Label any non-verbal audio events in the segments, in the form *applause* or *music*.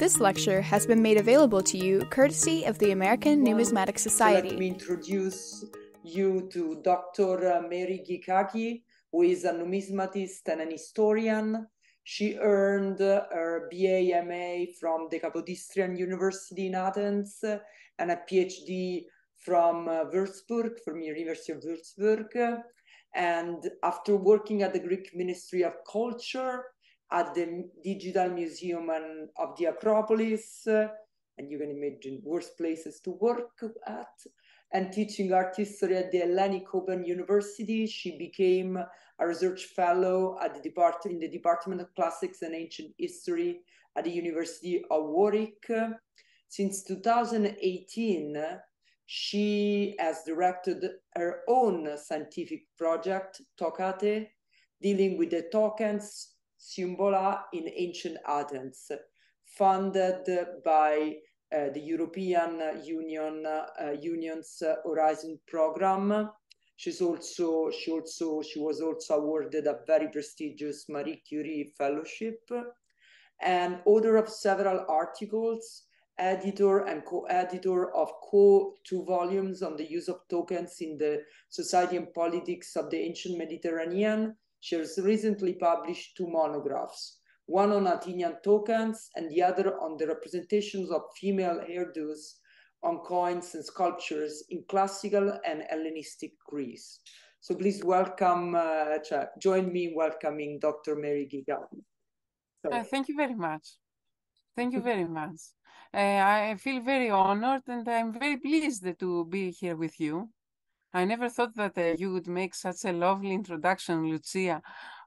This lecture has been made available to you courtesy of the American Numismatic Society. let me introduce you to Dr. Uh, Mary Gikaki, who is a numismatist and an historian. She earned her B.A.M.A. from the Capodistrian University in Athens and a PhD from uh, Würzburg, from the University of Würzburg. And after working at the Greek Ministry of Culture, at the Digital Museum of the Acropolis, and you can imagine worse places to work at, and teaching art history at the Hellenic Open University. She became a research fellow at the depart- in the Department of Classics and Ancient History at the University of Warwick. Since 2018, she has directed her own scientific project, Tocate, dealing with the tokens, Symbola in Ancient Athens, funded by uh, the European Union uh, Union's uh, Horizon program. She's also she also she was also awarded a very prestigious Marie Curie fellowship and author of several articles, editor and co-editor of co two volumes on the use of tokens in the society and politics of the ancient Mediterranean, she has recently published two monographs, one on Athenian tokens and the other on the representations of female hairdos on coins and sculptures in classical and Hellenistic Greece. So please welcome, uh, join me in welcoming Dr. Mary Gigal. Uh, thank you very much. Thank you very much. Uh, I feel very honored and I'm very pleased to be here with you. I never thought that uh, you would make such a lovely introduction, Lucia,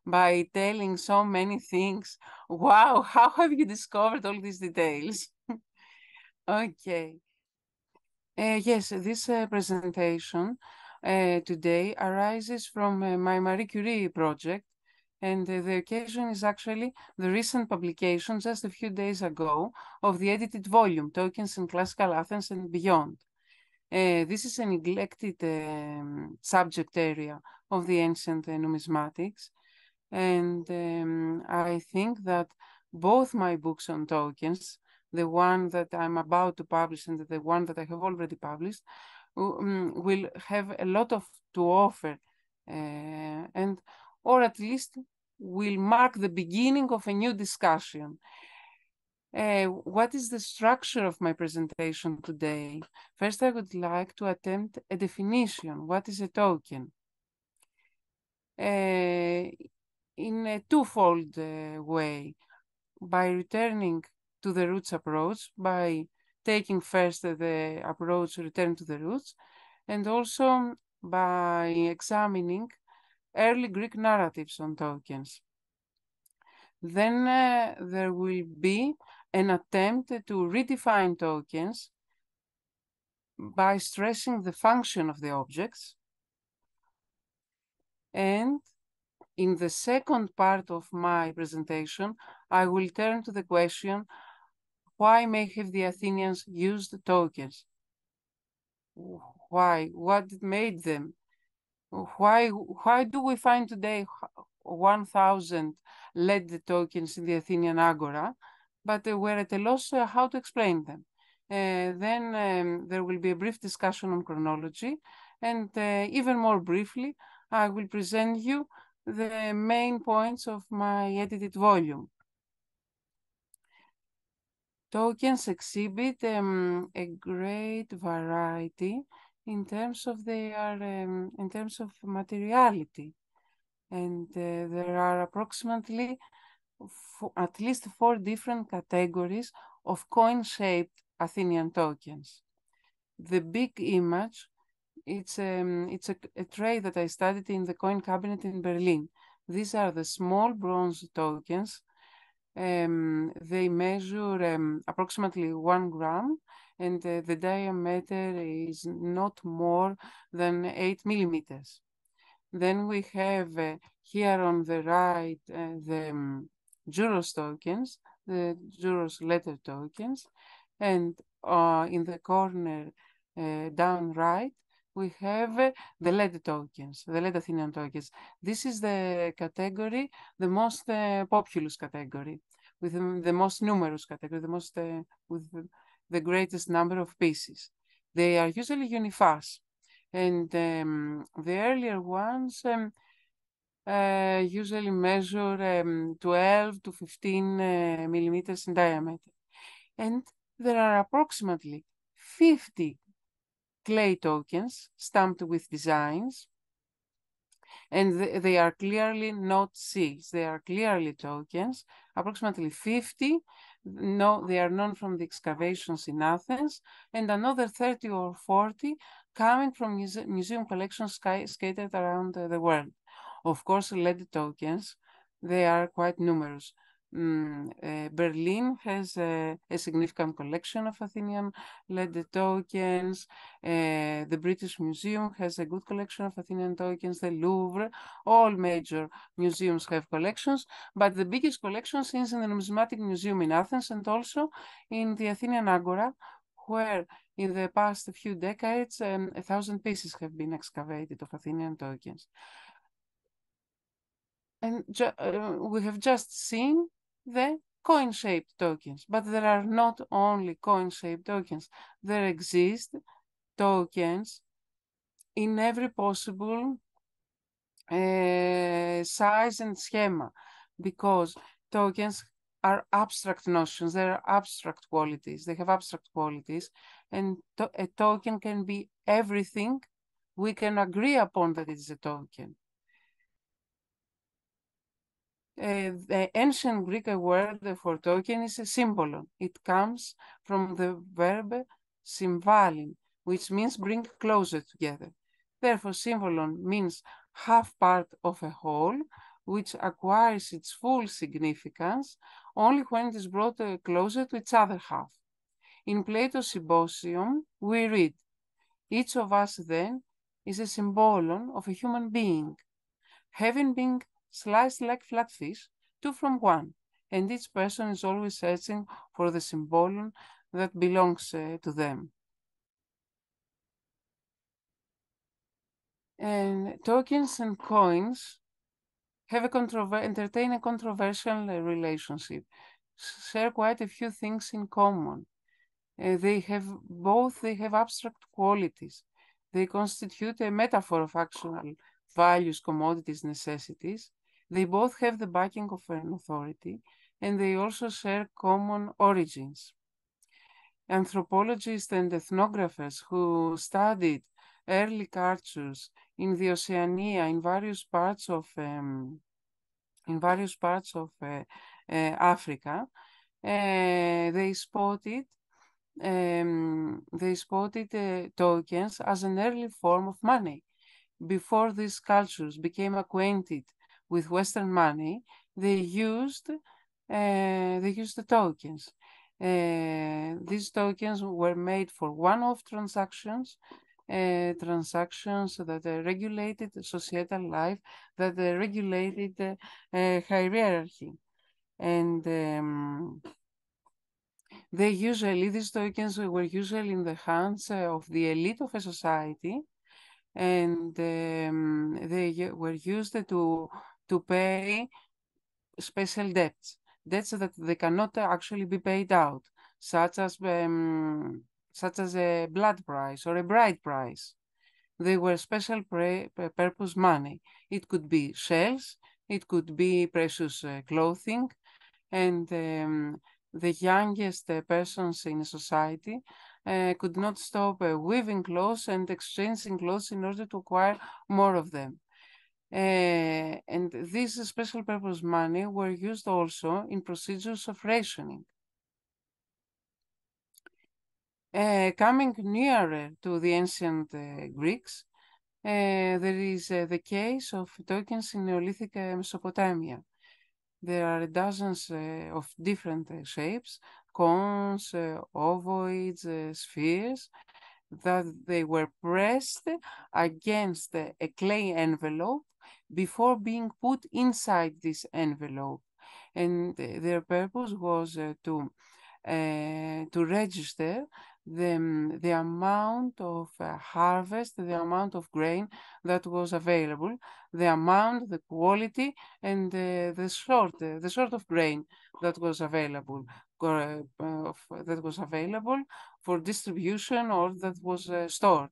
by telling so many things. Wow, *laughs* how have you discovered all these details? *laughs* okay. Uh, yes, this uh, presentation uh, today arises from uh, my Marie Curie project, and uh, the occasion is actually the recent publication just a few days ago of the edited volume, Tokens in Classical Athens and Beyond this is a neglected um, subject area of the ancient uh, numismatics. And um, I think that both my books on tokens, the one that I'm about to publish and the one that I have already published, um, will have a lot of to offer uh, and or at least will mark the beginning of a new discussion uh, what is the structure of my presentation today? First, I would like to attempt a definition. What is a token? Uh, in a twofold uh, way, by returning to the roots approach, by taking first the approach return to the roots, and also by examining early Greek narratives on tokens. Then there will be an attempt to redefine tokens by stressing the function of the objects. And in the second part of my presentation, I will turn to the question, why may have the Athenians used tokens? Why? What made them? Why, why do we find today 1,000 lead tokens in the Athenian Agora? but we're at a loss uh, how to explain them. Uh, then um, there will be a brief discussion on chronology, and uh, even more briefly, I will present you the main points of my edited volume. Tokens exhibit um, a great variety in terms of their um, in terms of materiality, and uh, there are approximately at least four different categories of coin-shaped Athenian tokens. The big image, it's, a um, it's a, a tray that I studied in the coin cabinet in Berlin. These are the small bronze tokens. Um, they measure um, approximately one gram and uh, the diameter is not more than eight millimeters. Then we have uh, here on the right uh, the, um, Juros tokens, the Juros letter tokens, and uh, in the corner uh, down right, we have uh, the LED tokens, the LED Athenian tokens. This is the category, the most uh, populous category, with um, the, most numerous category, the most uh, with the, greatest number of pieces. They are usually unifas, and um, the earlier ones um, usually measure um, 12 to 15 millimeters in diameter. And there are approximately 50 clay tokens stamped with designs. And th they are clearly not seals, they are clearly tokens, approximately 50. No, they are known from the excavations in Athens, and another 30 or 40 coming from muse museum collections scattered around uh, the world. Of course, LED tokens, they are quite numerous. Mm, uh, Berlin has a, significant collection of Athenian LED tokens. Uh, the British Museum has a good collection of Athenian tokens. The Louvre, all major museums have collections, but the biggest collection is in the Numismatic Museum in Athens and also in the Athenian Agora, where in the past few decades um, a thousand pieces have been excavated of Athenian tokens. And uh, we have just seen the coin-shaped tokens, but there are not only coin-shaped tokens. There exist tokens in every possible uh, size and schema because tokens are abstract notions, they are abstract qualities, they have abstract qualities, and to a token can be everything we can agree upon that it's a token. Uh, the ancient Greek word for token is a symbolon. It comes from the verb symbolin, which means bring closer together. Therefore, symbolon means half part of a whole, which acquires its full significance only when it is brought uh, closer to its other half. In Plato's Symposium, we read, Each of us, then, is a symbolon of a human being, having been sliced like flatfish, two from one, and each person is always searching for the symbolion that belongs uh, to them. And tokens and coins have a controver- entertain a controversial uh, relationship, share quite a few things in common. Uh, they have both they have abstract qualities. They constitute a metaphor of actual values, commodities, necessities. They both have the backing of an authority, and they also share common origins. Anthropologists and ethnographers who studied early cultures in the Oceania in various parts of um, in various parts of uh, uh, Africa, uh, they spotted um, they spotted uh, tokens as an early form of money before these cultures became acquainted with Western money, they used eh, they used the tokens. Eh, these tokens were made for one-off transactions uh, transactions that uh, regulated societal life, that regulated hierarchy. And um, they usually, these tokens were usually in the hands of the elite of a society, and um, they were used to to pay special debts, debts that they cannot actually be paid out, such as um, such as a blood price or a bride price. They were special purpose money. It could be shells, it could be precious uh, clothing, and um, the youngest uh, persons in society uh, could not stop uh, weaving clothes and exchanging clothes in order to acquire more of them. Eh, and these special purpose money were used also in procedures of rationing. Eh, coming nearer to the ancient eh, Greeks, there is the case of tokens in Neolithic Mesopotamia. There are dozens of different shapes, cones, ovoids, spheres, that they were pressed against a clay envelope before being put inside this envelope. And their purpose was uh, to uh, to register the, the amount of uh, harvest, the amount of grain that was available, the amount, the quality, and uh, the sort, uh, the sort of grain that was available, uh, that was available for distribution or that was stored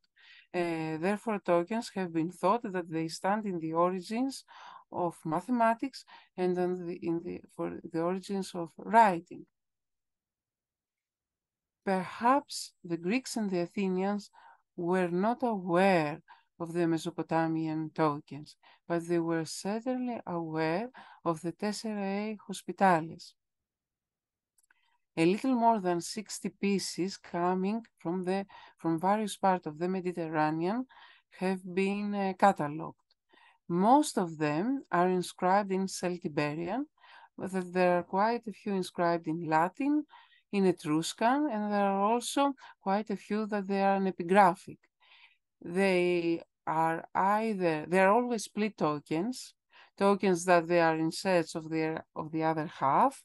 therefore, tokens have been thought that they stand in the origins of mathematics and the, in the, for the origins of writing. Perhaps the Greeks and the Athenians were not aware of the Mesopotamian tokens, but they were certainly aware of the Tesserae Hospitales a little more than 60 pieces coming from, the, from various parts of the Mediterranean have been uh, catalogued. Most of them are inscribed in Celtiberian, but there are quite a few inscribed in Latin, in Etruscan, and there are also quite a few that they are an epigraphic. They are either, they are always split tokens, tokens that they are in search of their of the other half,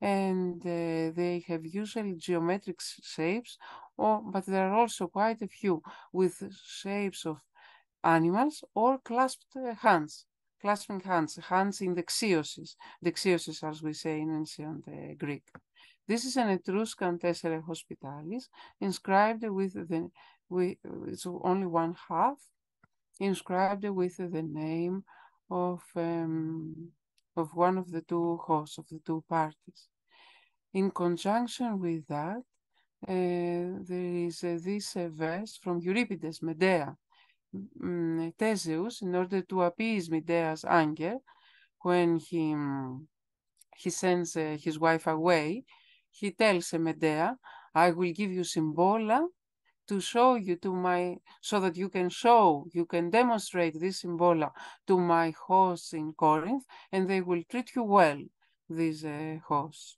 and uh, they have usually geometric shapes, or, but there are also quite a few with shapes of animals or clasped uh, hands, clasping hands, hands in dexiosis, dexiosis as we say in ancient uh, Greek. This is an Etruscan tessera hospitalis inscribed with the, with, it's only one half, inscribed with the name of um, of one of the two hosts, of the two parties. In conjunction with that, uh, there is uh, this uh, verse from Euripides, Medea, mm, mm, Theseus, in order to appease Medea's anger, when he, mm, he sends uh, his wife away, he tells Medea, I will give you Symbola to show you to my so that you can show you can demonstrate this symbola to my hosts in corinth and they will treat you well these uh, hosts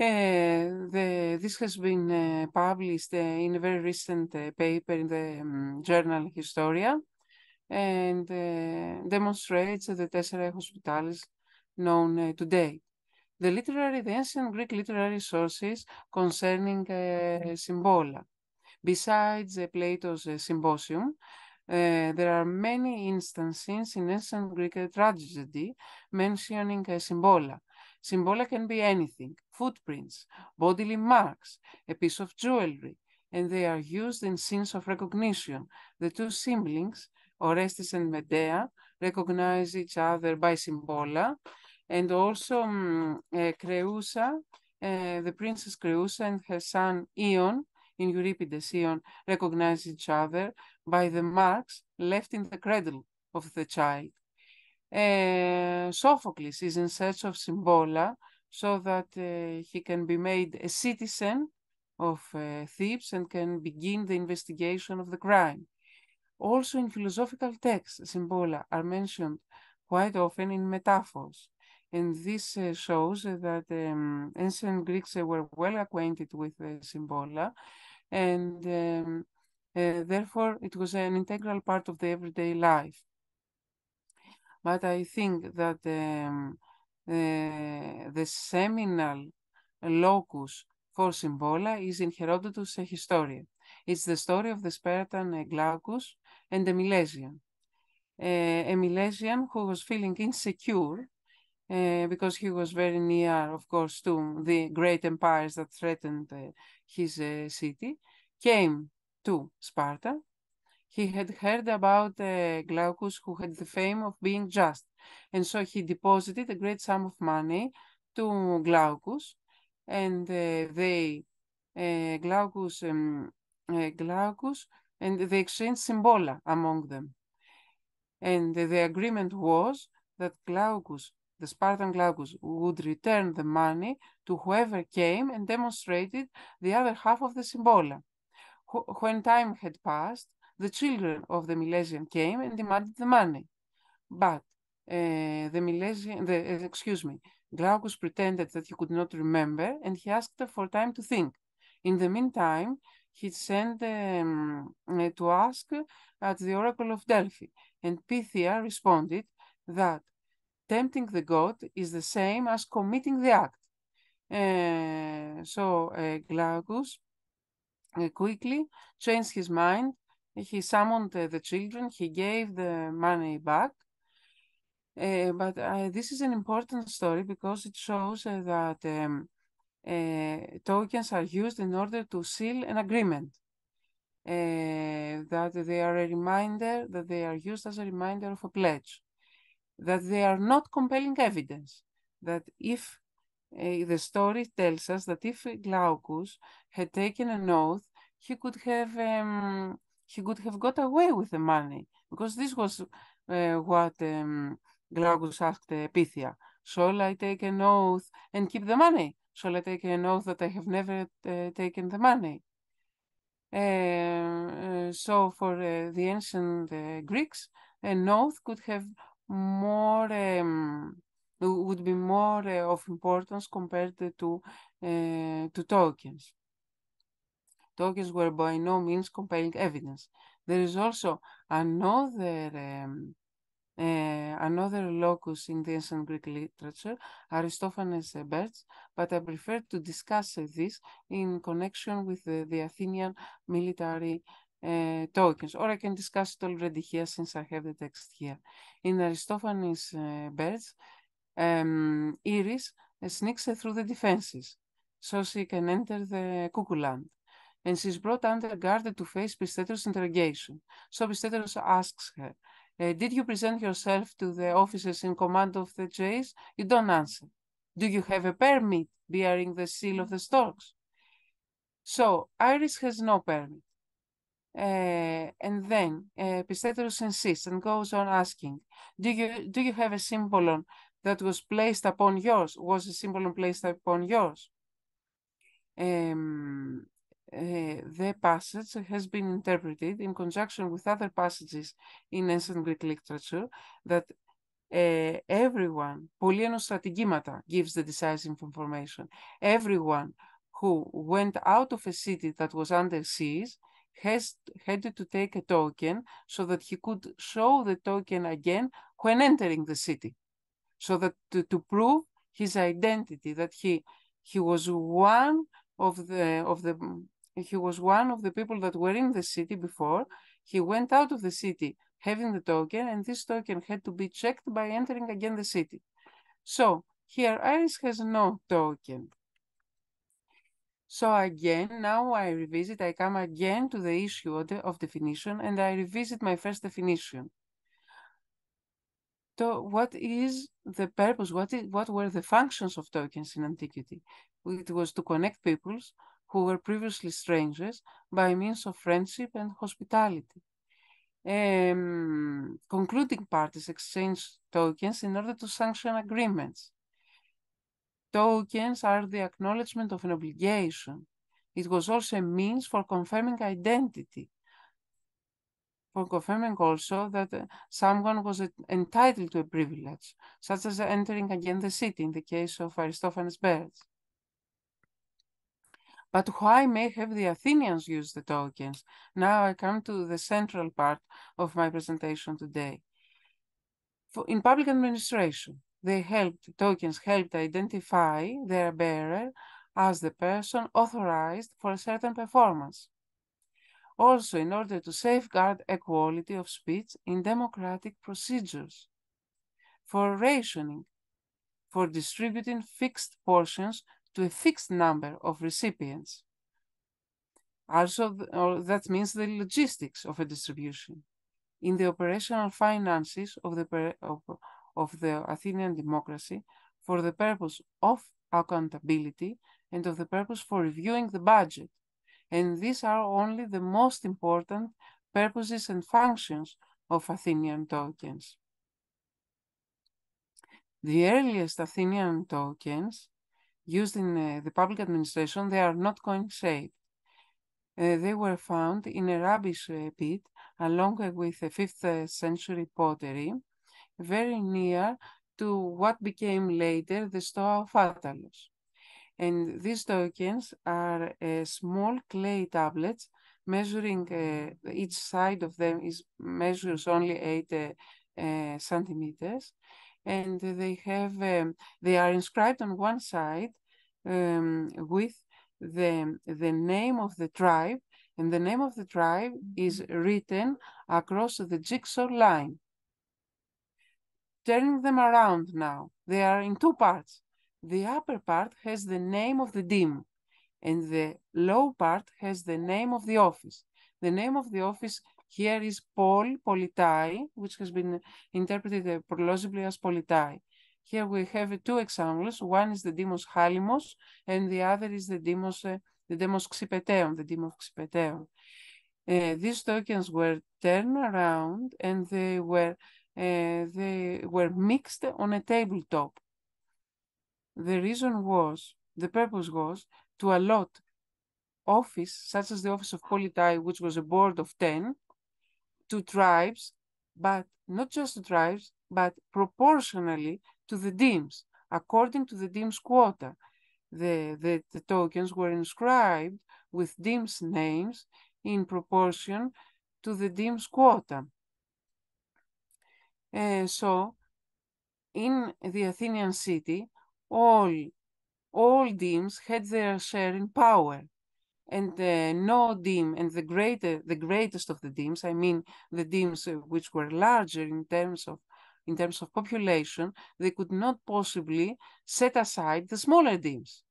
uh, the, this has been uh, published uh, in a very recent uh, paper in the um, journal Historia and uh, demonstrates the Tesserae hospitals known today the literary, the ancient Greek literary sources concerning uh, symbola. Besides Plato's eh, Symposium, eh, there are many instances in ancient Greek tragedy mentioning a symbola. Symbola can be anything, footprints, bodily marks, a piece of jewelry, and they are used in scenes of recognition. The two siblings, Orestes and Medea, recognize each other by symbola, and also um, uh, Creusa, uh, the princess Creusa and her son Ion in Euripides Ion recognize each other by the marks left in the cradle of the child. Uh, Sophocles is in search of Symbola so that uh, he can be made a citizen of uh, Thebes and can begin the investigation of the crime. Also in philosophical texts, Symbola are mentioned quite often in metaphors. And this uh, shows that um, ancient Greeks were well acquainted with uh, Symbola and um, uh, therefore it was an integral part of the everyday life. But I think that um, uh, the seminal locus for Symbola is in Herodotus' Historia. It's the story of the Spartan uh, Glaucus and the Milesian. Uh, a Milesian who was feeling insecure uh, because he was very near, of course, to the great empires that threatened uh, his uh, city, came to Sparta. He had heard about uh, Glaucus, who had the fame of being just, and so he deposited a great sum of money to Glaucus, and they Glaucus um, Glaucus and they exchanged symbola among them. And the agreement was that Glaucus the Spartan Glaucus would return the money to whoever came and demonstrated the other half of the symbola. Wh when time had passed, the children of the Milesian came and demanded the money. But uh, the Milesian, the, uh, excuse me, Glaucus pretended that he could not remember and he asked for time to think. In the meantime, he sent um, to ask at the oracle of Delphi, and Pythia responded that tempting the god is the same as committing the act. Uh, so uh, Glaucus uh, quickly changed his mind. He summoned uh, the children. He gave the money back. but this is an important story because it shows that um, tokens are used in order to seal an agreement. that they are a reminder, that they are used as a reminder of a pledge that they are not compelling evidence, that if uh, the story tells us that if Glaucus had taken an oath, he could have um, he could have got away with the money because this was uh, what um, Glaucus asked Epithea. Shall I take an oath and keep the money? Shall I take an oath that I have never uh, taken the money? so for the ancient Greeks, an oath could have more um, would be more uh, of importance compared to uh, to tokens. Tokens were by no means compelling evidence. There is also another um, uh, another locus in the ancient Greek literature, Aristophanes' birds, but I prefer to discuss this in connection with the, the Athenian military uh, tokens, or I can discuss it already here since I have the text here. In Aristophanes' uh, Birds, um, Iris sneaks through the defenses, so she can enter the cuckoo land. And she's brought under guard to face Pistetros' interrogation. So Pistetros asks her, uh, did you present yourself to the officers in command of the chase? You don't answer. Do you have a permit bearing the seal of the storks? So Iris has no permit. Uh, and then uh, insists and goes on asking, do you, do you have a symbol that was placed upon yours? Was a symbol placed upon yours? Um, uh, the passage has been interpreted in conjunction with other passages in ancient Greek literature that uh, everyone, πολλοί Stratigimata gives the decisive information. Everyone who went out of a city that was under siege has had to take a token so that he could show the token again when entering the city. So that to, to prove his identity, that he he was one of the of the he was one of the people that were in the city before. He went out of the city having the token, and this token had to be checked by entering again the city. So here Iris has no token. So again, now I revisit, I come again to the issue of, the, of definition and I revisit my first definition. So what is the purpose? What, is, what were the functions of tokens in antiquity? It was to connect peoples who were previously strangers by means of friendship and hospitality. Um, concluding parties exchange tokens in order to sanction agreements. Tokens are the acknowledgement of an obligation. It was also a means for confirming identity, for confirming also that uh, someone was entitled to a privilege, such as entering again the city in the case of Aristophanes' birds. But why may have the Athenians used the tokens? Now I come to the central part of my presentation today. For in public administration, they helped, tokens helped identify their bearer as the person authorized for a certain performance. Also, in order to safeguard equality of speech in democratic procedures, for rationing, for distributing fixed portions to a fixed number of recipients. Also, that means the logistics of a distribution in the operational finances of the, of, of the Athenian democracy for the purpose of accountability and of the purpose for reviewing the budget. And these are only the most important purposes and functions of Athenian tokens. The earliest Athenian tokens used in uh, the public administration, they are not coin-shaped. Uh, they were found in a rubbish uh, pit along with the 5th uh, century pottery very near to what became later the Stoa Fatalos. And these tokens are a uh, small clay tablets measuring, uh, each side of them is measures only eight uh, uh, centimeters. And they have, um, they are inscribed on one side um, with the, the name of the tribe and the name of the tribe is mm-hmm. written across the jigsaw line turning them around now. They are in two parts. The upper part has the name of the dim, and the low part has the name of the office. The name of the office here is Paul Politai, which has been interpreted plausibly as Politai. Here we have two examples. One is the demos Halimos, and the other is the demos uh, the demos Xypeteon, the demos Xypeteon. Uh, these tokens were turned around and they were Eh, they were mixed on a tabletop. The reason was, the purpose was to allot office, such as the office of Politai, which was a board of 10, to tribes, but not just to tribes, but proportionally to the deems, according to the deems quota. The, the, the tokens were inscribed with deems names in proportion to the deems quota. Uh, so, in the Athenian city, all all deems had their share in power, and uh, no deem and the greater the greatest of the deems, I mean the deems uh, which were larger in terms of in terms of population, they could not possibly set aside the smaller deems.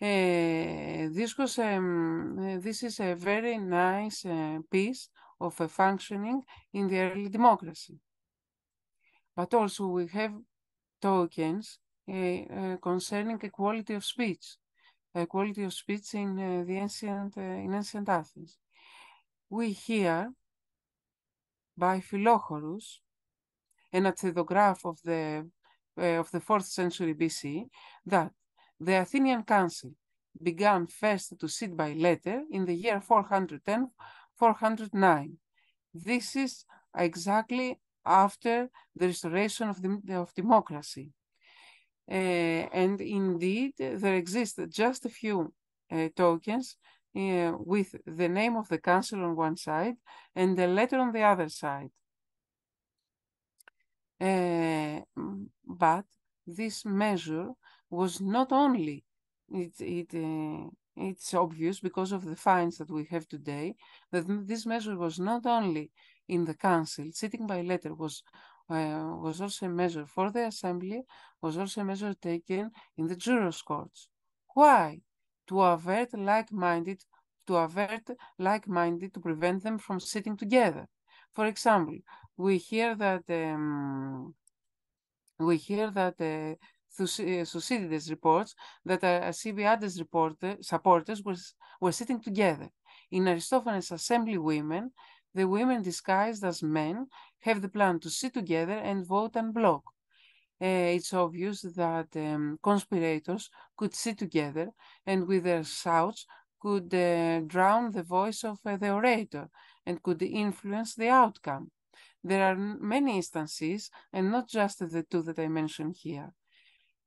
Uh, this was um, uh, this is a very nice uh, piece of a functioning in the early democracy. But also we have tokens uh, uh, concerning equality of speech, equality of speech in uh, the ancient uh, in ancient Athens. We hear by Philochorus, an athenograph of the uh, of the fourth century BC, that the Athenian Council began first to sit by letter in the year 410 409. This is exactly after the restoration of, the, of democracy. Uh, and indeed, there exist just a few uh, tokens uh, with the name of the council on one side and the letter on the other side. Uh, but this measure was not only it, it uh, it's obvious because of the fines that we have today that this measure was not only in the council sitting by letter was uh, was also a measure for the assembly was also a measure taken in the jurors courts why to avert like-minded to avert like-minded to prevent them from sitting together for example we hear that um, we hear that uh, Thucydides eh, reports that Alcibiades uh, supporters were sitting together. In Aristophanes' assembly women, the women disguised as men have the plan to sit together and vote and block. Uh, it's obvious that um, conspirators could sit together and with their shouts could uh, drown the voice of uh, the orator and could influence the outcome. There are many instances, and not just the two that I mentioned here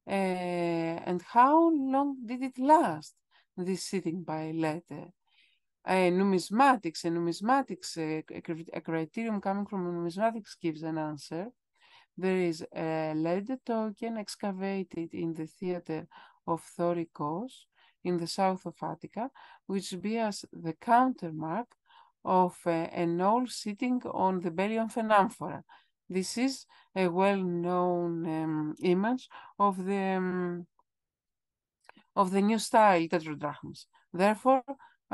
and how long did it last, this sitting by letter? numismatics, a numismatics, a, a criterion coming from numismatics gives an answer. There is a lead token excavated in the theater of Thorikos in the south of Attica, which bears the countermark of uh, an owl sitting on the belly of an amphora. This is a well-known um, image of the um, of the new style tetradrachms. Therefore,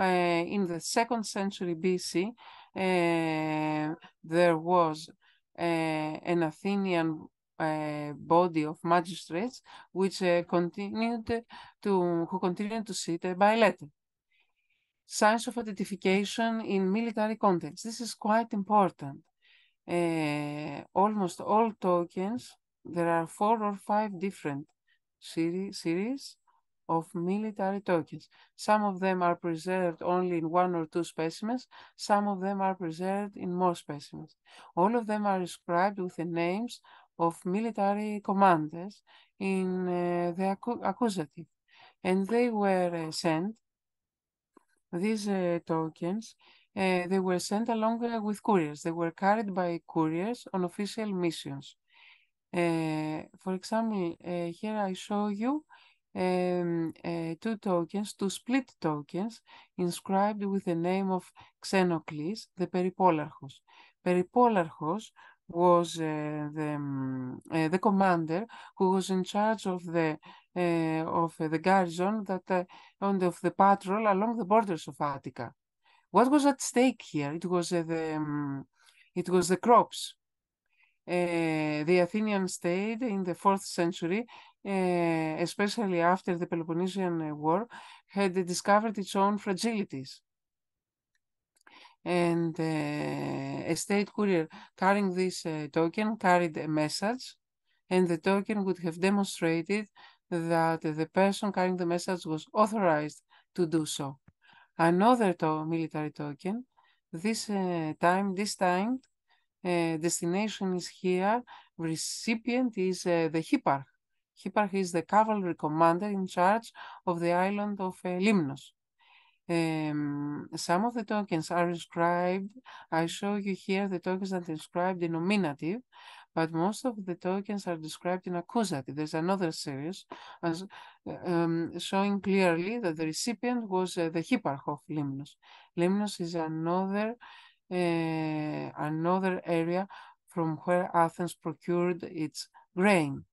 uh, in the second century BC, uh, there was uh, an Athenian uh, body of magistrates which uh, continued to who continued to sit uh, by letter. Signs of identification in military context. This is quite important uh, almost all tokens, there are four or five different series, of military tokens. Some of them are preserved only in one or two specimens, some of them are preserved in more specimens. All of them are inscribed with the names of military commanders in uh, the accu accusative, and they were uh, sent, these tokens, Eh, they were sent along uh, with couriers. They were carried by couriers on official missions. Uh, for example, uh, here I show you um, two tokens, two split tokens, inscribed with the name of Xenocles, the Peripolarchos. Peripolarchos was the, um, the commander who was in charge of the of the garrison that on the, of the patrol along the borders of Attica. What was at stake here? It was uh, the um, it was the crops. Uh, the Athenian state in the fourth century, uh, especially after the Peloponnesian uh, War, had discovered its own fragilities. And uh, a state courier carrying this uh, token carried a message, and the token would have demonstrated that the person carrying the message was authorized to do so another to military token. This uh, time, this time, uh, destination is here. Recipient is uh, the Hipparch. Hipparch is the cavalry commander in charge of the island of uh, Limnos. Um, some of the tokens are inscribed. I show you here the tokens that are inscribed in nominative but most of the tokens are described in accusative. There's another series as, uh, um, showing clearly that the recipient was uh, the of Limnos. Limnos is another, uh, another area from where Athens procured its grain.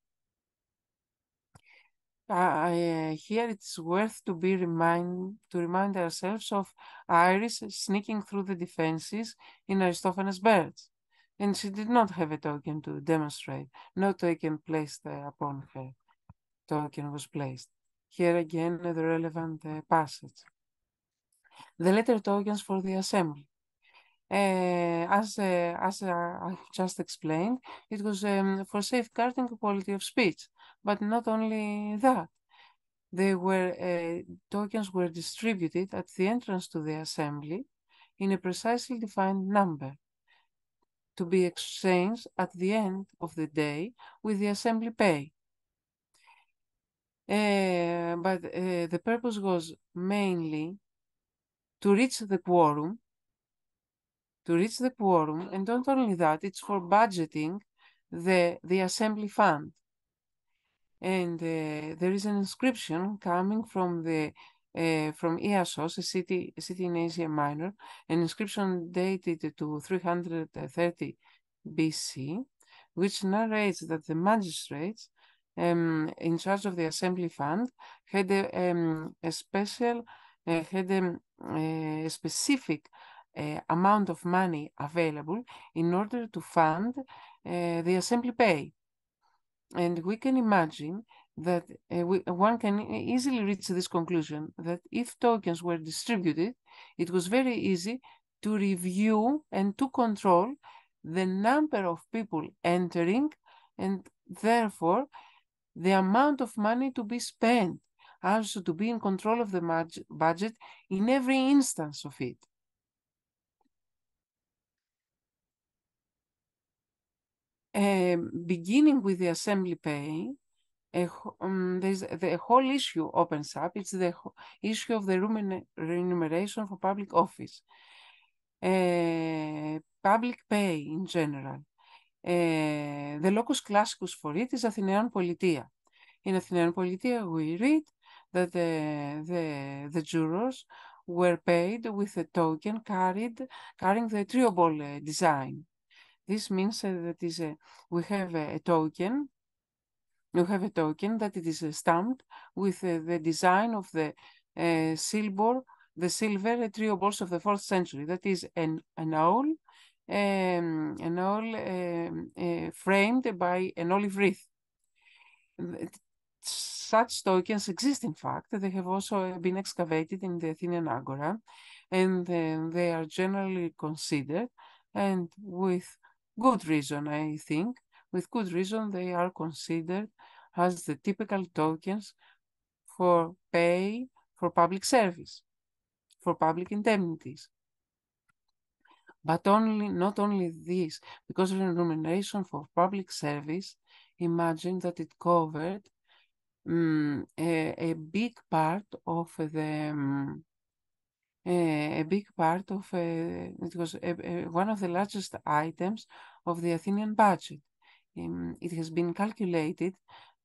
Uh, here it's worth to be remind to remind ourselves of Iris sneaking through the defenses in Aristophanes' birds and she did not have a token to demonstrate. No token placed uh, upon her. Token was placed. Here again, the relevant uh, passage. The letter tokens for the assembly. Uh, as uh, as uh, I just explained, it was um, for safeguarding quality of speech. But not only that, they were uh, tokens were distributed at the entrance to the assembly in a precisely defined number to be exchanged at the end of the day with the assembly pay. Uh, but uh, the purpose was mainly to reach the quorum, to reach the quorum, and not only that, it's for budgeting the, the assembly fund. And uh, there is an inscription coming from the uh, from Iasos, a city, a city in Asia Minor, an inscription dated to 330 BC, which narrates that the magistrates um, in charge of the assembly fund had a, um, a special, uh, had a, um, a specific uh, amount of money available in order to fund uh, the assembly pay. And we can imagine that uh, we, one can easily reach this conclusion that if tokens were distributed, it was very easy to review and to control the number of people entering and therefore the amount of money to be spent, also to be in control of the budget in every instance of it. Um, beginning with the assembly pay, a, um, there's the whole issue opens up. It's the issue of the remuneration for public office, uh, public pay in general. Uh, the locus classicus for it is Athenian Politia. In Athenian Politia, we read that the, the, the jurors were paid with a token carried carrying the triobole design. This means eh, that is a, we have a, token you have a token that it is stamped with uh, the design of the uh, silver, the silver uh, trioballs of the fourth century. That is an, an owl, um, an owl um, uh, framed by an olive wreath. Such tokens exist, in fact. They have also been excavated in the Athenian Agora, and uh, they are generally considered, and with good reason, I think, with good reason, they are considered has the typical tokens for pay for public service, for public indemnities. But only not only this, because remuneration for public service, imagine that it covered um, a, a, big part of the um, a, big part of uh, it was a, uh, uh, one of the largest items of the Athenian budget. Um, it has been calculated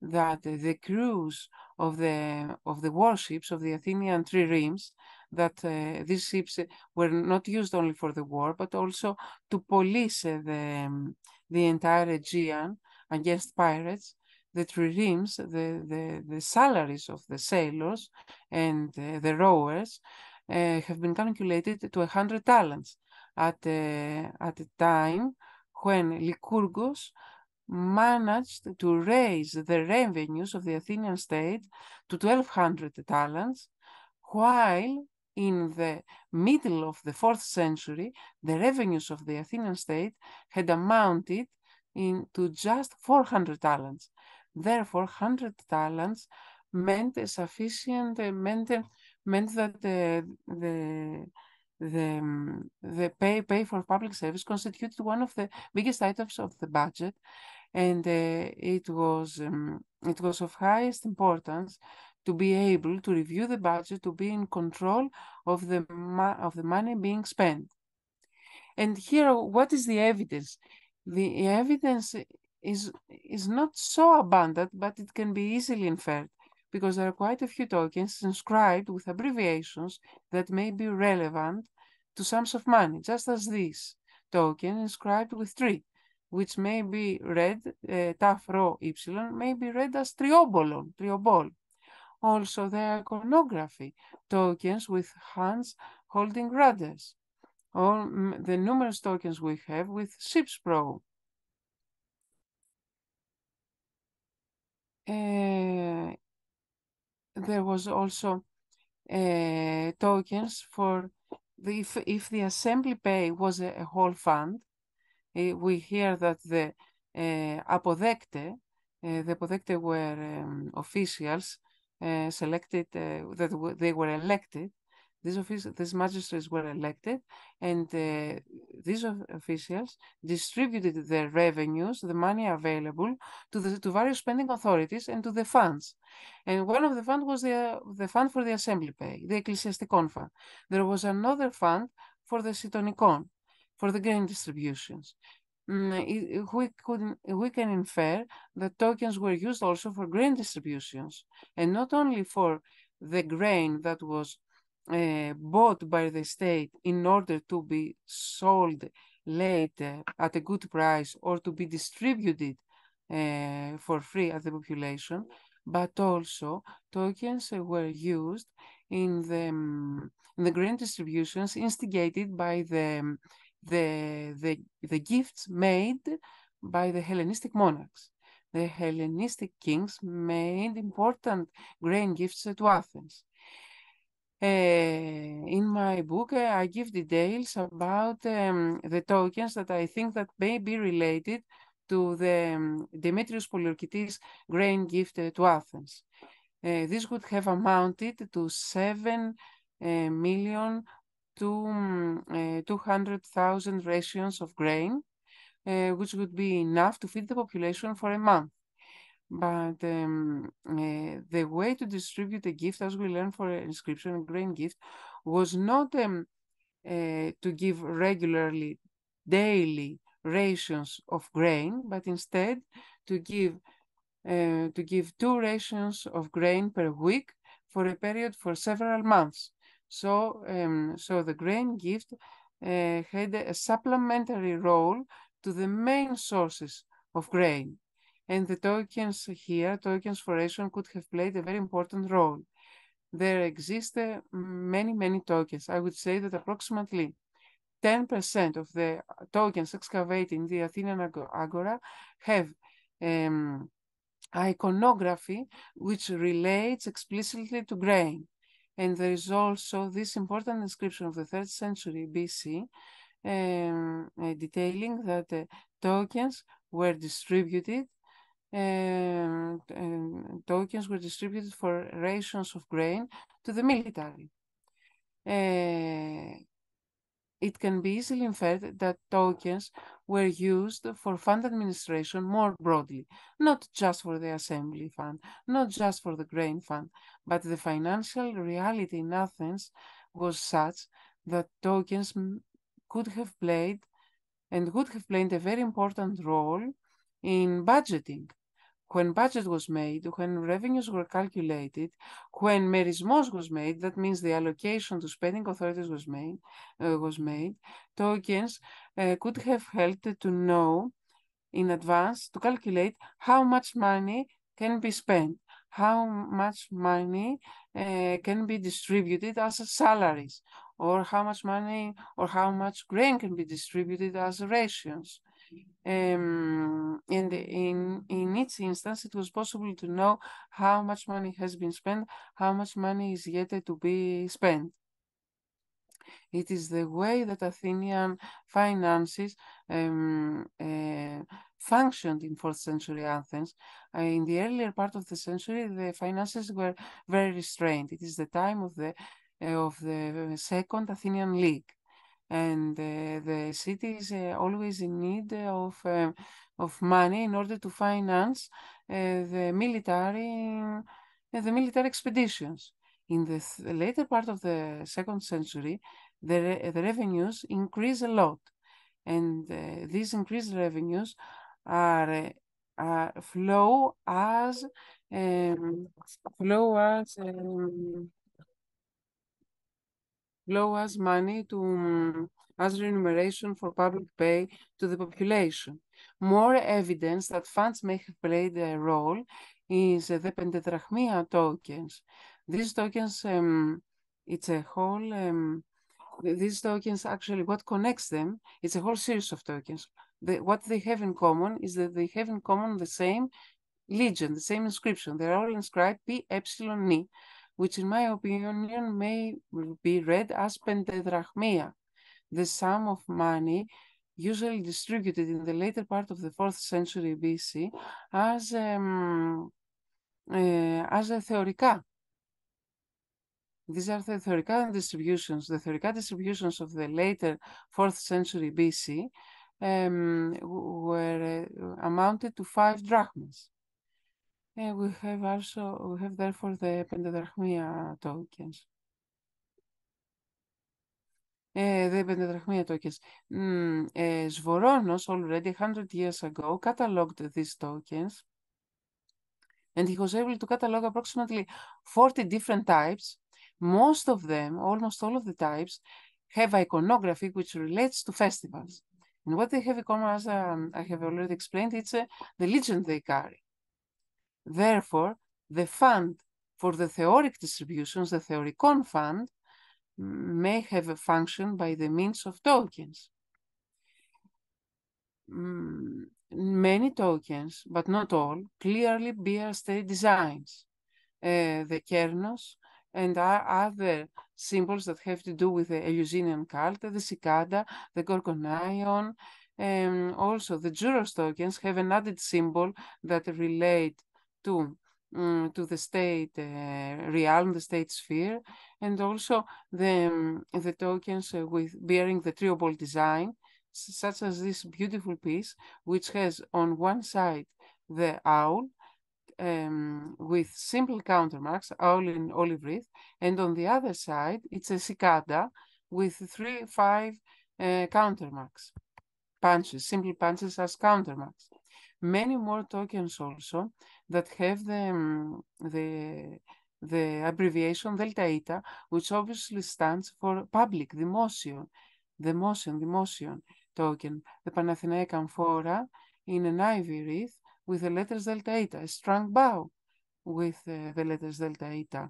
that the crews of the of the warships of the Athenian triremes that uh, these ships uh, were not used only for the war but also to police uh, the um, the entire Aegean against pirates. The triremes, the, the the salaries of the sailors and uh, the rowers uh, have been calculated to 100 talents at uh, at a time when Lycurgus managed to raise the revenues of the Athenian state to 1200 talents, while in the middle of the fourth century, the revenues of the Athenian state had amounted in, to just 400 talents. Therefore, 100 talents meant a sufficient, uh, meant, uh, meant that uh, the the, um, the pay, pay for public service constituted one of the biggest items of the budget and uh, it was um, it was of highest importance to be able to review the budget, to be in control of the of the money being spent. And here, what is the evidence? The evidence is is not so abundant, but it can be easily inferred because there are quite a few tokens inscribed with abbreviations that may be relevant to sums of money, just as this token inscribed with three which may be read, uh, eh, taf rho y, may be read as triobolon, triobol. Also are iconography, tokens with hands holding rudders, or mm, the numerous tokens we have with ship's prow. Uh, eh, there was also uh, tokens for the, if, if the assembly pay was a, a whole fund, Eh, we hear that the eh, apodekte, eh, the apodekte were um, officials selected, that they were elected. These, office, these magistrates were elected, and these officials distributed their revenues, the money available, to the to various spending authorities and to the funds. And one of the funds was the the fund for the assembly pay, the ecclesiasticon fund. There was another fund for the Sitonikon, for the grain distributions. Mm, we, could, we can infer that tokens were used also for grain distributions and not only for the grain that was uh, bought by the state in order to be sold later eh, at a good price or to be distributed uh, for free at the population, but also tokens were used in the, mm, in the grain distributions instigated by the mm, the, the, the gifts made by the Hellenistic monarchs. The Hellenistic kings made important grain gifts to Athens. Uh, in my book, uh, I give details about um, the tokens that I think that may be related to the um, Demetrius Poliorkitis grain gift uh, to Athens. Uh, this would have amounted to seven uh, million Two mm, eh, two uh, 200,000 rations of grain, uh, which would be enough to feed the population for a month. But um, uh, the way to distribute a gift, as we learned for an inscription, a grain gift, was not um, to give regularly, daily rations of grain, but instead to give to give two rations of grain per week for a period for several months so, um, so the grain gift uh, had a supplementary role to the main sources of grain. And the tokens here, tokens for ration, could have played a very important role. There exist uh, many, many tokens. I would say that approximately 10% of the tokens excavated in the Athenian Agora have um, iconography which relates explicitly to grain. And there is also this important inscription of the third century BC um, uh, detailing that uh, tokens were distributed um, um, tokens were distributed for rations of grain to the military. Uh, it can be easily inferred that tokens were used for fund administration more broadly, not just for the Assembly Fund, not just for the Grain Fund, but the financial reality in Athens was such that tokens could have played and would have played a very important role in budgeting when budget was made, when revenues were calculated, when merismos was made, that means the allocation to spending authorities was made, uh, was made tokens uh, could have helped to know in advance, to calculate how much money can be spent, how much money uh, can be distributed as salaries, or how much money or how much grain can be distributed as rations. Um, and in, in each instance, it was possible to know how much money has been spent, how much money is yet to be spent. It is the way that Athenian finances um, uh, functioned in 4th century Athens. Uh, in the earlier part of the century, the finances were very restrained. It is the time of the, uh, of the Second Athenian League and the city is uh, always in need of um, of money in order to finance uh, the military uh, the military expeditions. In the th later part of the second century, the, re the revenues increase a lot, and uh, these increased revenues are, are flow as um, flow as um, law as money to mm, as remuneration for public pay to the population. More evidence that funds may have played a role is the pentadrachmia tokens. These tokens, um, it's a whole, um, these tokens actually, what connects them, it's a whole series of tokens. The, what they have in common is that they have in common the same legend, the same inscription. They're all inscribed P epsilon ni which in my opinion may be read as pentadrachmia, the sum of money usually distributed in the later part of the 4th century BC as, um, uh, as a theorica. These are the theorica distributions. The theorica distributions of the later 4th century BC um, were uh, amounted to five drachmas. Yeah, we have also, we have therefore the pentadrachmia tokens. Uh, the pentadrachmia tokens. Mm, uh, eh, Svoronos already 100 years ago cataloged these tokens and he was able to catalog approximately 40 different types. Most of them, almost all of the types, have iconography which relates to festivals. And what they have in common, as um, I have already explained, it's uh, the legend they carry. Therefore, the fund for the theoric distributions, the Theoricon fund, may have a function by the means of tokens. Mm, many tokens, but not all, clearly bear state designs. Uh, the Kernos and other symbols that have to do with the Eleusinian cult, the cicada, the gorgonion, and also the Juros tokens have an added symbol that relate to um, to the state uh, realm, the state sphere, and also the um, the tokens uh, with bearing the triobal design, such as this beautiful piece, which has on one side the owl um, with simple countermarks, owl in olive wreath, and on the other side it's a cicada with three five uh, countermarks, punches, simple punches as countermarks. Many more tokens also that have the, mm, the, the abbreviation delta eta, which obviously stands for public, the motion, the motion, the motion token, the Panathenaic amphora in an ivy wreath with the letters delta eta, a strong bow with uh, the letters delta eta,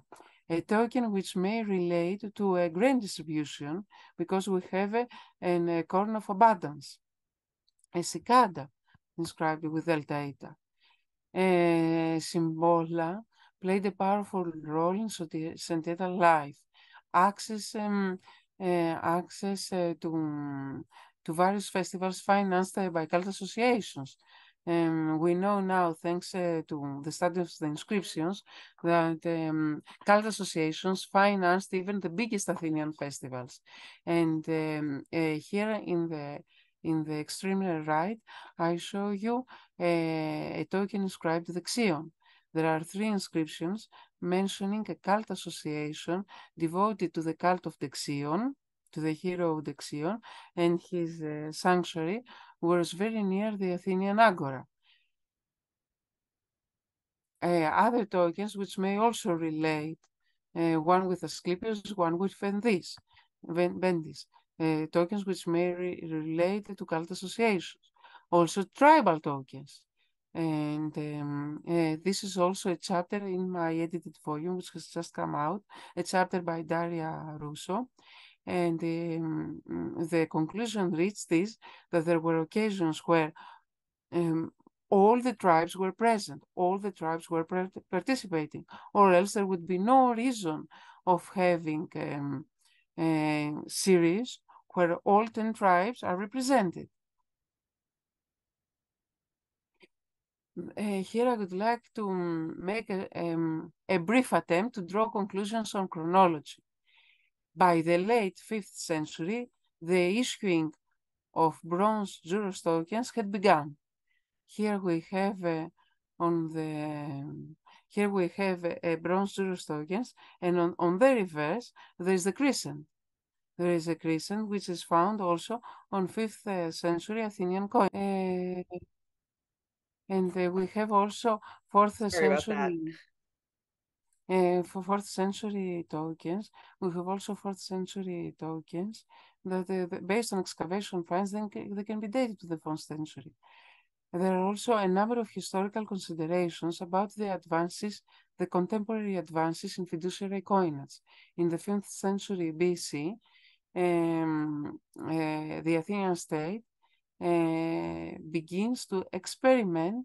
a token which may relate to a grain distribution because we have a, an, a corn of abundance, a cicada inscribed with delta eta, uh, eh, Simbola played a powerful role in Centennial life. Access, um, uh, access uh, to, to various festivals financed by cult associations. Um, we know now, thanks uh, to the study of the inscriptions, that um, cult associations financed even the biggest Athenian festivals. And um, uh, here in the in the extreme right, I show you a token inscribed Dexion. There are three inscriptions mentioning a cult association devoted to the cult of Dexion, to the hero of Dexion, and his uh, sanctuary was very near the Athenian Agora. Uh, other tokens which may also relate, uh, one with Asclepius, one with Vendis, Vendis tokens which may re relate to cult associations also tribal tokens. And um, uh, this is also a chapter in my edited volume, which has just come out, a chapter by Daria Russo. And um, the conclusion reached this that there were occasions where um, all the tribes were present, all the tribes were participating, or else there would be no reason of having a um, eh, series where all 10 tribes are represented. Uh, here I would like to make a, um, a brief attempt to draw conclusions on chronology. By the late 5th century, the issuing of bronze Juros tokens had begun. Here we have uh, on the here we have a, uh, a bronze Juros tokens, and on, on the reverse there is the crescent. There is a crescent which is found also on 5th uh, century Athenian coin. Uh, and uh, we have also fourth Sorry century uh, eh, for fourth century tokens we have also fourth century tokens that, uh, based on excavation finds then they can be dated to the fourth century there are also a number of historical considerations about the advances the contemporary advances in fiduciary coinage in the 5th century bc um, eh, the athenian state uh, begins to experiment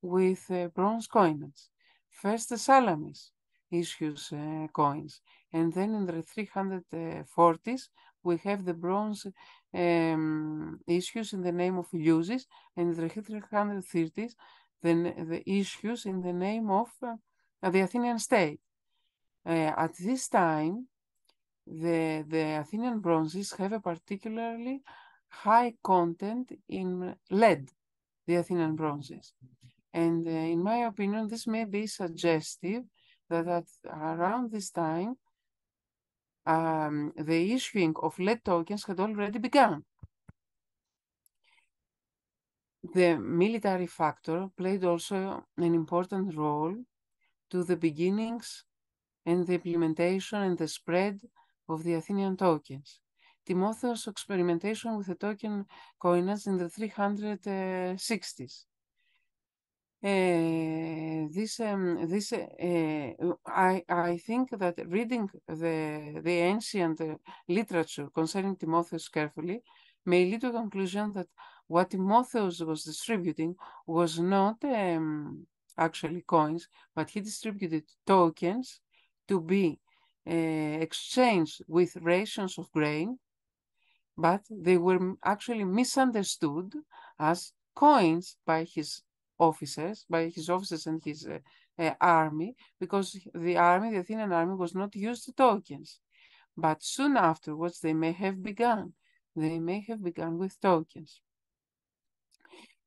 with uh, bronze coins. First, the Salamis issues uh, coins, and then in the 340s, we have the bronze um, issues in the name of Ulysses, and the 330s, then the issues in the name of uh, the Athenian state. Uh, at this time, the, the Athenian bronzes have a particularly high content in lead, the Athenian bronzes. And uh, in my opinion, this may be suggestive that at around this time, um, the issuing of lead tokens had already begun. The military factor played also an important role to the beginnings and the implementation and the spread of the Athenian tokens. Timothy's experimentation with the token coinage in the 360s. Uh, eh, this um, this uh, I I think that reading the the ancient literature concerning Timotheus carefully may lead to a conclusion that what Timotheus was distributing was not um, actually coins, but he distributed tokens to be uh, exchanged with rations of grain but they were actually misunderstood as coins by his officers, by his officers and his uh, uh, army, because the army, the Athenian army, was not used to tokens. But soon afterwards, they may have begun. They may have begun with tokens.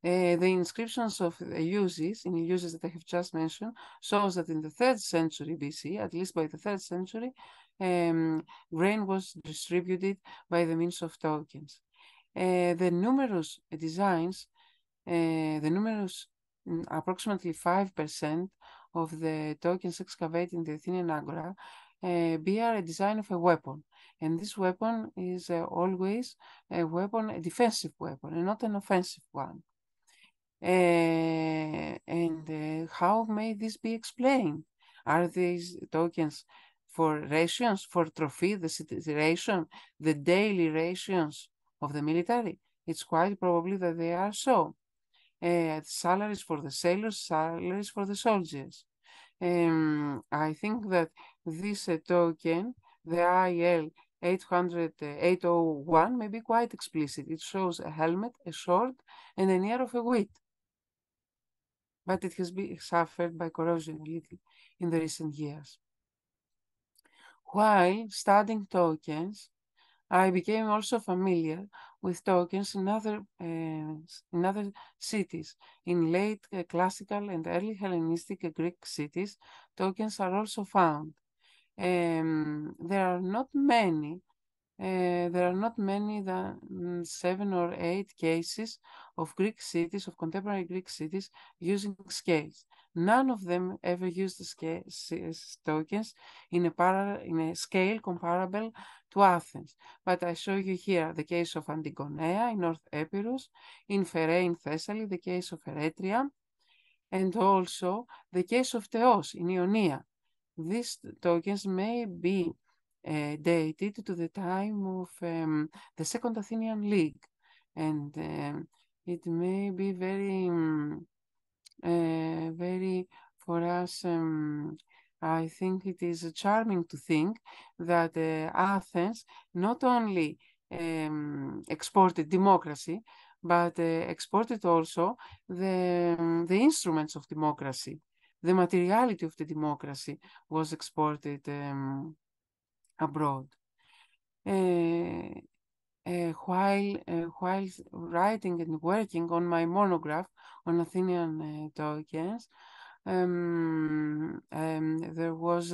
Uh, the inscriptions of the uses, in the uses that I have just mentioned, shows that in the 3rd century BC, at least by the 3rd century, um, grain was distributed by the means of tokens. Uh, the numerous designs, uh, the numerous mm, approximately 5% of the tokens excavated in the Athenian Agora uh, bear a design of a weapon. And this weapon is uh, always a weapon, a defensive weapon, and not an offensive one. Uh, and uh, how may this be explained? Are these tokens for rations, for trophy, the ration, the daily rations of the military. It's quite probably that they are so. Uh, salaries for the sailors, salaries for the soldiers. Um, I think that this uh, token, the IL 800, uh, eh, 801, may be quite explicit. It shows a helmet, a sword, and an ear of a wheat. But it has been suffered by corrosion a little in the recent years. While studying tokens, I became also familiar with tokens in other, uh, in other cities. In late uh, classical and early Hellenistic Greek cities, tokens are also found. Um, there are not many. Eh, there are not many than mm, seven or eight cases of Greek cities, of contemporary Greek cities, using scales. None of them ever used tokens in a, in a scale comparable to Athens. But I show you here the case of Antigonea in North Epirus, in Pherae in Thessaly, the case of Eretria, and also the case of Theos in Ionia. These tokens may be uh, dated to the time of um, the Second Athenian League, and um, it may be very um, Eh, very for us. Um, I think it is charming to think that uh, Athens not only um, exported democracy, but uh, exported also the, mm, the instruments of democracy. The materiality of the democracy was exported um, abroad. Uh, uh, while uh, eh, while writing and working on my monograph on Athenian eh, tokens, um, um, there was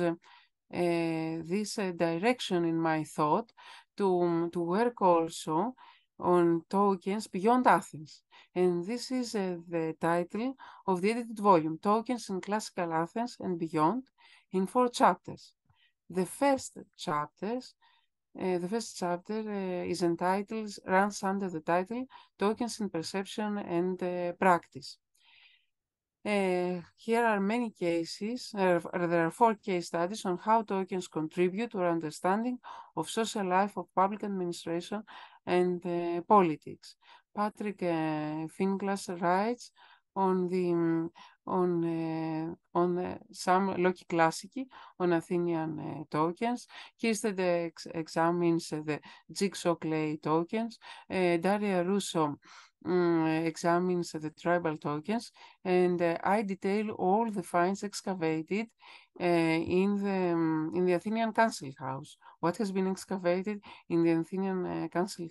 this direction in my thought to to work also on tokens beyond Athens. And this is uh, the title of the edited volume, Tokens in Classical Athens and Beyond, in four chapters. The first chapters Eh, the first chapter uh, is entitled, runs under the title Tokens in Perception and uh, Practice. Eh, here are many cases, er, there are four case studies on how tokens contribute to our understanding of social life of public administration and politics. Patrick Finklas writes, on the on uh, on some Loki Classic on Athenian uh, tokens. Here's ex examines the Jigsaw Clay tokens. Daria Russo um, examines the tribal tokens, and I detail all the finds excavated in the um, in the Athenian Council House. What has been excavated in the Athenian Council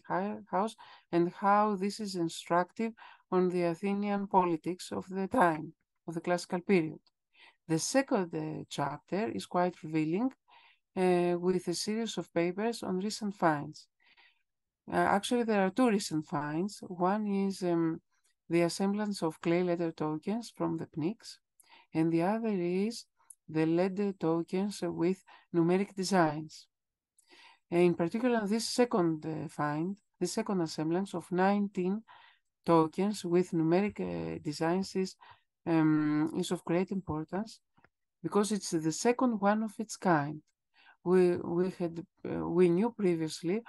House, and how this is instructive on the Athenian politics of the time, of the classical period. The second uh, chapter is quite revealing, uh, with a series of papers on recent finds. Uh, actually, there are two recent finds. One is um, the assemblance of clay letter tokens from the Pnyx, and the other is the lead tokens with numeric designs. In particular, this second uh, find, the second assemblance of 19 tokens with numeric uh, designs is, um, is of great importance because it's the second one of its kind. We, we, had, uh, we knew previously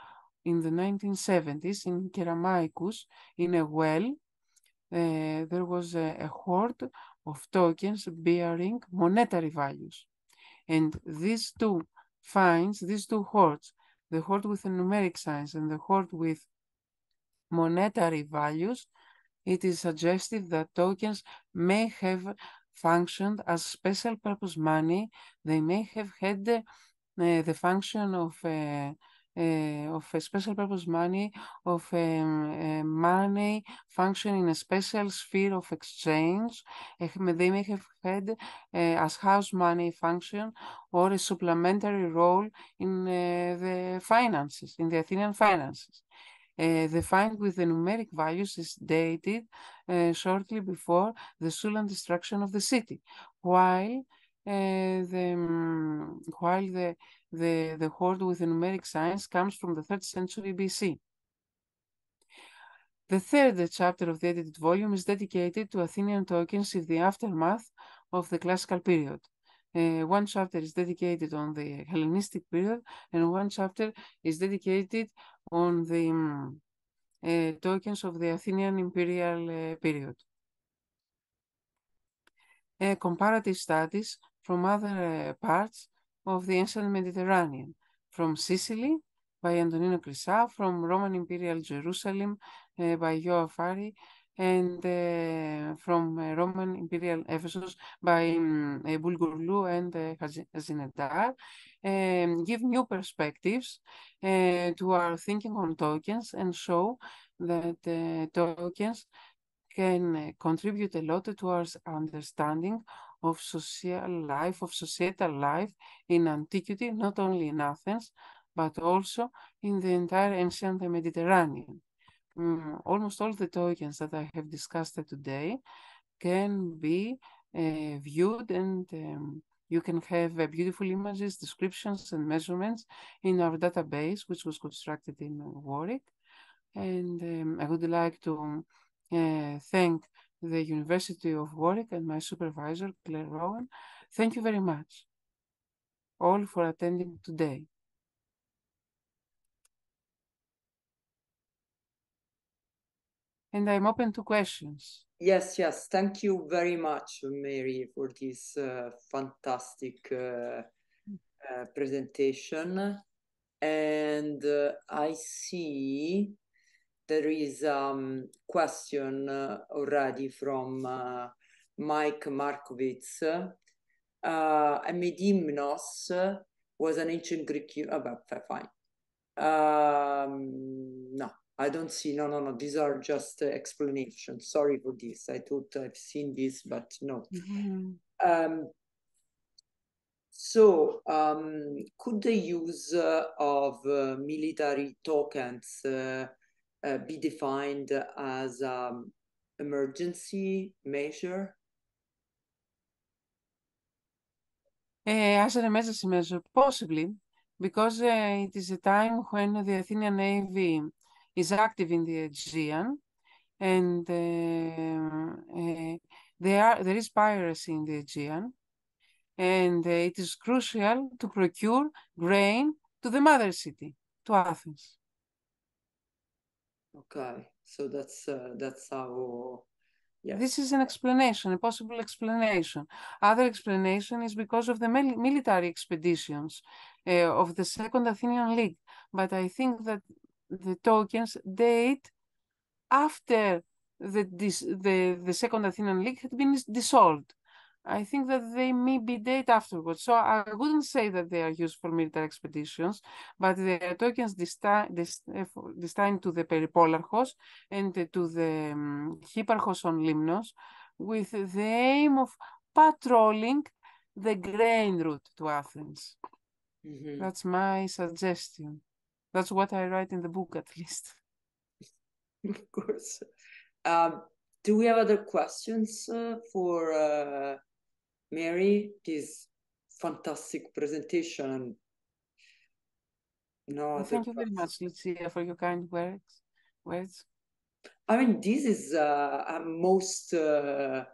in the 1970s in Keramaikus, in a well, uh, there was a, a, hoard of tokens bearing monetary values. And these two finds, these two hoards, the hoard with the numeric signs and the hoard with monetary values, it is suggested that tokens may have functioned as special purpose money. They may have had uh, the function of uh, uh, of a special purpose money, of um, money function in a special sphere of exchange. they may have had as house money function or a supplementary role in the finances, in the Athenian finances uh, defined with the numeric values is dated uh, shortly before the Sulan destruction of the city, while uh, the um, while the the the hoard with the numeric signs comes from the third century BC. The third chapter of the edited volume is dedicated to Athenian tokens in the aftermath of the classical period. Uh, one chapter is dedicated on the Hellenistic period, and one chapter is dedicated on the um, uh, tokens of the Athenian imperial uh, period. comparative studies from other parts of the ancient Mediterranean, from Sicily by Antonino Crisá, from Roman Imperial Jerusalem by Joafari. Fari, and uh, from uh, Roman imperial Ephesus by mm, um, uh, Bulgurlu and uh, Hazinedar, um, give new perspectives uh, to our thinking on tokens and show that uh, tokens can contribute a lot to our understanding of social life, of societal life in antiquity, not only in Athens, but also in the entire ancient Mediterranean. Mm, almost all the tokens that I have discussed today can be uh, viewed and um, you can have uh, beautiful images, descriptions, and measurements in our database, which was constructed in Warwick. And um, I would like to uh, thank the University of Warwick and my supervisor, Claire Rowan. Thank you very much all for attending today. and I'm open to questions. Yes, yes. Thank you very much, Mary, for this uh, fantastic uh, uh, presentation. And uh, I see there is a um, question uh, already from uh, Mike Markowitz. Uh, Medimnos was an ancient Greek. Oh, fine. Um, no. I don't see. No, no, no. These are just uh, explanations. Sorry for this. I thought I've seen this, but no. Mm-hmm. Um, so, um, could the use uh, of uh, military tokens uh, uh, be defined as um, emergency measure? Eh, as an emergency measure, possibly, because uh, it is a time when the Athenian Navy is active in the Aegean, and uh, uh, there, are, there is piracy in the Aegean, and uh, it is crucial to procure grain to the mother city, to Athens. Okay, so that's that's our Yes. This is an explanation, a possible explanation. Other explanation is because of the military expeditions uh, of the Second Athenian League. But I think that the tokens date after the, the, the Second Athenian League had been dissolved. I think that they may be date afterwards. So I wouldn't say that they are used for military expeditions, but they are tokens destined uh, to the Peripolarchos and to the um, Hipparchos on Limnos with the aim of patrolling the grain route to Athens. Mm -hmm. That's my suggestion. That's what I write in the book, at least. *laughs* of course. Um, do we have other questions uh, for uh, Mary? This fantastic presentation. No, well, thank you very much, Lucia, for your kind words. Words. I mean, this is uh, a most uh,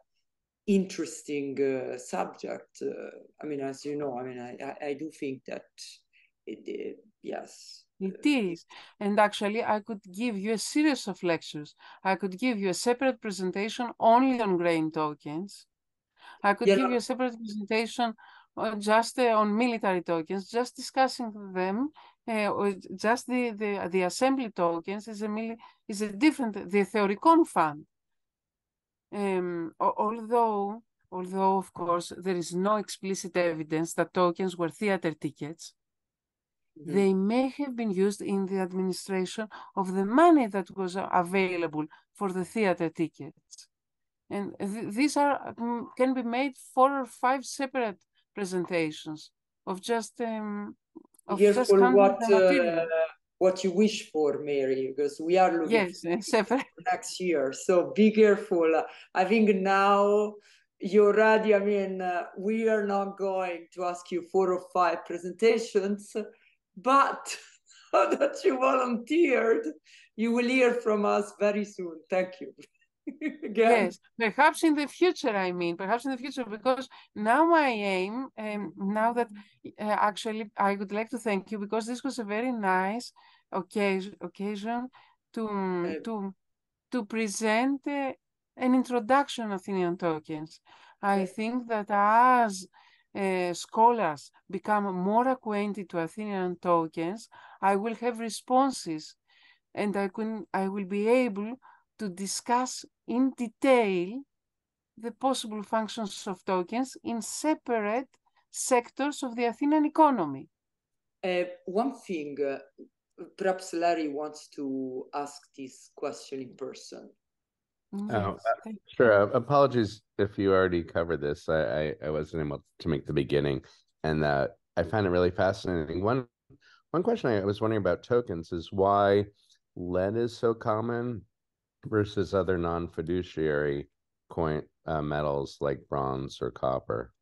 interesting uh, subject. Uh, I mean, as you know, I mean, I, I, I do think that, it, yes, it is. And actually, I could give you a series of lectures. I could give you a separate presentation only on grain tokens. I could yeah. give you a separate presentation uh, just uh, on military tokens, just discussing them. Uh, or just the, the, the assembly tokens is a mili is a different the Theoricon fund. Um, although although of course there is no explicit evidence that tokens were theater tickets, Mm-hmm. they may have been used in the administration of the money that was available for the theater tickets. And th these are mm, can be made four or five separate presentations of just um, of yes, just what uh, what you wish for, Mary, because we are looking yes, for *laughs* separate. *laughs* next year. So be careful. I think now you're ready. I mean, uh, we are not going to ask you four or five presentations but *laughs* that you volunteered, you will hear from us very soon. Thank you. *laughs* yes, perhaps in the future, I mean, perhaps in the future, because now my aim, um, now that uh, actually I would like to thank you because this was a very nice occasion, occasion to, um, to, to present uh, an introduction of Athenian tokens. I think that as uh, scholars become more acquainted to Athenian tokens, I will have responses and I, can, I will be able to discuss in detail the possible functions of tokens in separate sectors of the Athenian economy. Uh, one thing, uh, perhaps Larry wants to ask this question in person. Oh, um, uh, sure. Apologies if you already covered this. I, I, I wasn't able to make the beginning, and uh, I found it really fascinating. One one question I was wondering about tokens is why lead is so common versus other non fiduciary coin uh, metals like bronze or copper.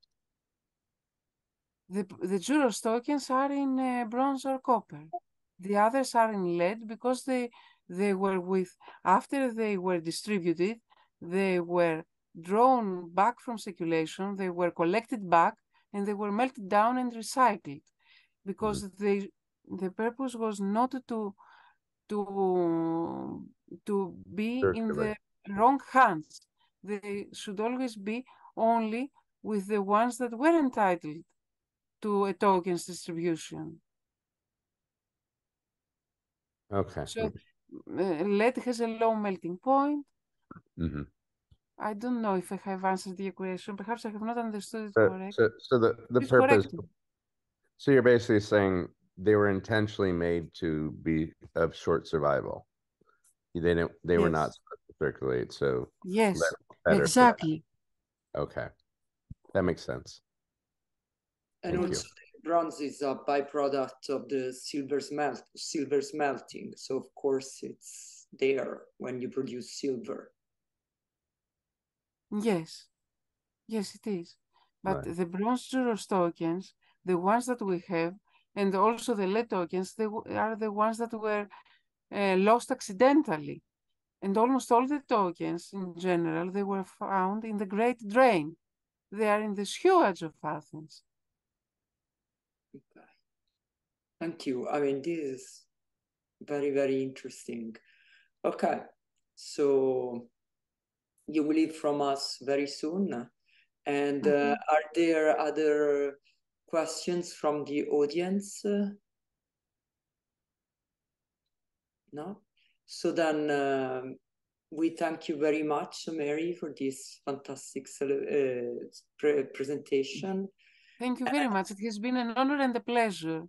The the Juros tokens are in uh, bronze or copper. The others are in lead because they they were with after they were distributed they were drawn back from circulation they were collected back and they were melted down and recycled because mm-hmm. they the purpose was not to to to be in the wrong hands they should always be only with the ones that were entitled to a token's distribution okay so lead has a low melting point. Mm-hmm. I don't know if I have answered the equation. Perhaps I have not understood it so, correctly. So, so, the, the purpose. So you're basically saying they were intentionally made to be of short survival. They didn't. They yes. were not circulate. So yes, exactly. Okay, that makes sense. And Thank also, bronze is a byproduct of the silver smelt silver smelting so of course it's there when you produce silver yes yes it is but right. the bronze Juros tokens the ones that we have and also the lead tokens they are the ones that were uh, lost accidentally and almost all the tokens in general they were found in the great drain they are in the sewage of athens Thank you. I mean, this is very, very interesting. Okay, so you will hear from us very soon. And uh, mm -hmm. are there other questions from the audience? No? So then uh, we thank you very much, Mary, for this fantastic uh, pre presentation. Thank you very much. It has been an honor and a pleasure.